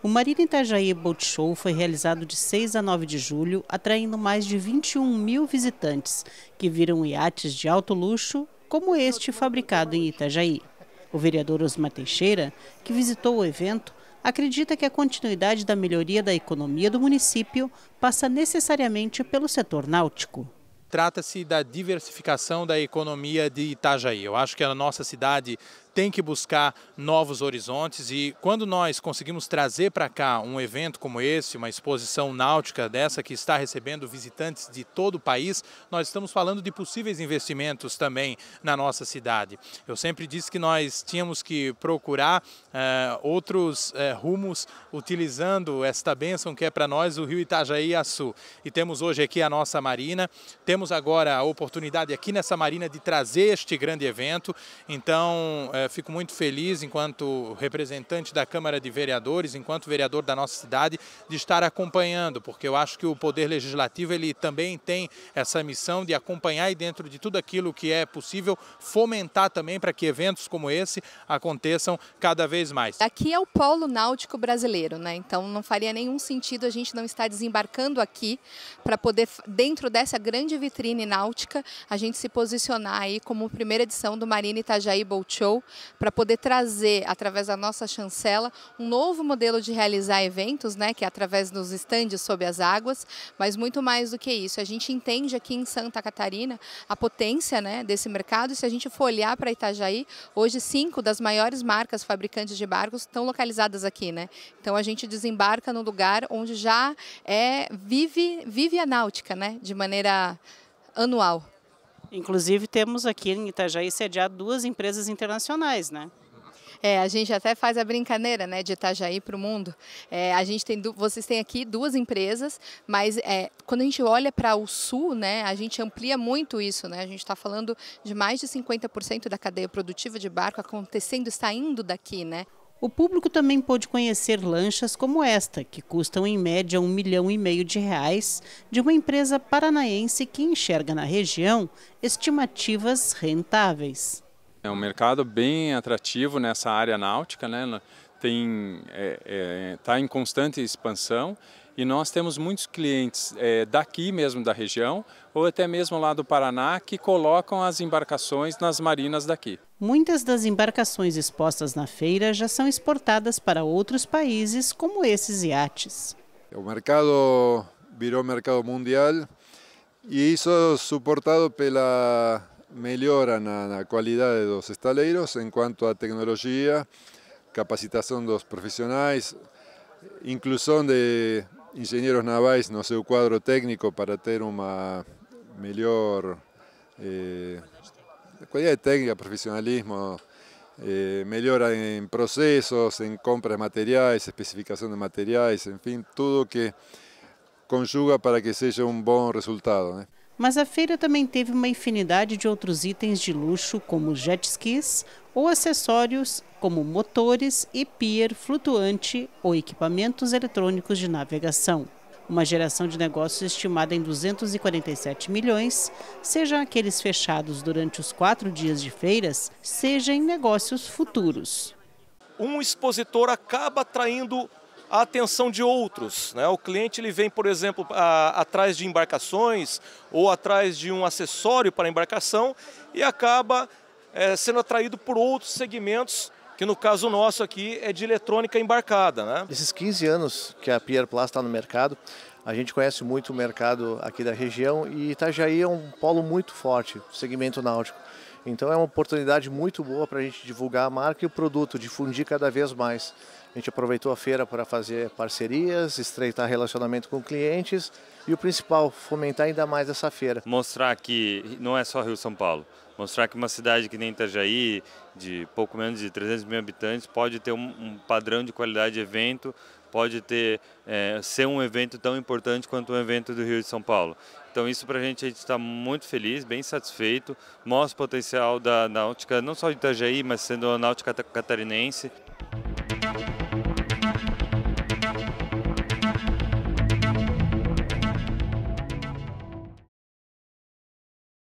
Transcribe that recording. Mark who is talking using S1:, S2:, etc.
S1: O Marina Itajaí Boat Show foi realizado de 6 a 9 de julho, atraindo mais de 21 mil visitantes que viram iates de alto luxo, como este fabricado em Itajaí. O vereador Osmar Teixeira, que visitou o evento, acredita que a continuidade da melhoria da economia do município passa necessariamente pelo setor náutico
S2: trata-se da diversificação da economia de Itajaí. Eu acho que a nossa cidade tem que buscar novos horizontes e quando nós conseguimos trazer para cá um evento como esse, uma exposição náutica dessa que está recebendo visitantes de todo o país, nós estamos falando de possíveis investimentos também na nossa cidade. Eu sempre disse que nós tínhamos que procurar eh, outros eh, rumos utilizando esta bênção que é para nós o Rio Itajaí Açu. E temos hoje aqui a nossa marina, temos agora a oportunidade aqui nessa marina de trazer este grande evento, então eh, fico muito feliz, enquanto representante da Câmara de Vereadores, enquanto vereador da nossa cidade, de estar acompanhando, porque eu acho que o Poder Legislativo ele também tem essa missão de acompanhar e, dentro de tudo aquilo que é possível, fomentar também para que eventos como esse aconteçam cada vez mais.
S3: Aqui é o polo náutico brasileiro, né? Então não faria nenhum sentido a gente não estar desembarcando aqui para poder, dentro dessa grande vitrine náutica, a gente se posicionar aí como primeira edição do Marina Itajaí Boat Show, para poder trazer, através da nossa chancela, um novo modelo de realizar eventos, né, que é através dos estandes sob as águas, mas muito mais do que isso. A gente entende aqui em Santa Catarina a potência né, desse mercado e se a gente for olhar para Itajaí, hoje cinco das maiores marcas fabricantes de barcos estão localizadas aqui. Né? Então a gente desembarca no lugar onde já é, vive, vive a náutica né, de maneira anual.
S1: Inclusive temos aqui em Itajaí sediado duas empresas internacionais,
S3: né? É, a gente até faz a brincadeira, né, de Itajaí para o mundo. É, a gente tem, vocês têm aqui duas empresas, mas é, quando a gente olha para o sul, né, a gente amplia muito isso, né. A gente está falando de mais de 50% da cadeia produtiva de barco acontecendo, saindo daqui, né.
S1: O público também pôde conhecer lanchas como esta, que custam em média um milhão e meio de reais, de uma empresa paranaense que enxerga na região estimativas rentáveis.
S4: É um mercado
S2: bem atrativo nessa área náutica, né? Tem está é, é, tá em constante expansão e nós temos muitos clientes é, daqui mesmo da região ou até mesmo lá do Paraná que colocam as embarcações nas marinas daqui.
S1: Muitas das embarcações expostas na feira já são exportadas para outros países, como esses
S4: iates. O mercado virou mercado mundial e isso suportado pela melhora na, qualidade dos estaleiros em quanto à tecnologia, capacitação dos profissionais, inclusão de engenheiros navais no seu quadro técnico para ter uma melhor eh, qualidad técnica, profesionalismo, eh, mejora en procesos, en compra de materiales, especificación de materiales, en fin, todo que conjuga para que seja um bom resultado. Né?
S1: Mas a feira também teve uma infinidade de outros itens de luxo, como jet skis ou acessórios como motores e pier flutuante ou equipamentos eletrônicos de navegação uma geração de negócios estimada em 247 milhões, seja aqueles fechados durante os quatro dias de feiras, seja em negócios futuros.
S2: Um expositor acaba atraindo a atenção de outros. Né? O cliente ele vem, por exemplo, a, atrás de embarcações ou atrás de um acessório para embarcação e acaba é, sendo atraído por outros segmentos que no caso nosso aqui é de eletrônica embarcada. Né? Esses 15 anos que a Pierre Plus está no mercado, a gente conhece muito o mercado aqui da região e Itajaí é um polo muito forte, segmento náutico. Então é uma oportunidade muito boa para a gente divulgar a marca e o produto, difundir cada vez mais. A gente aproveitou a feira para fazer parcerias, estreitar relacionamento com clientes e o principal, fomentar ainda mais essa feira.
S3: Mostrar que não é só Rio São Paulo, mostrar que uma cidade que nem Itajaí, de pouco menos de 300 mil habitantes, pode ter um, padrão de qualidade de evento, pode ter é, ser um evento tão importante quanto um evento do Rio de São Paulo. Então isso para a gente, a gente está muito feliz, bem satisfeito, mostra o potencial da náutica, não só de Itajaí, mas sendo a náutica catarinense. Thank you.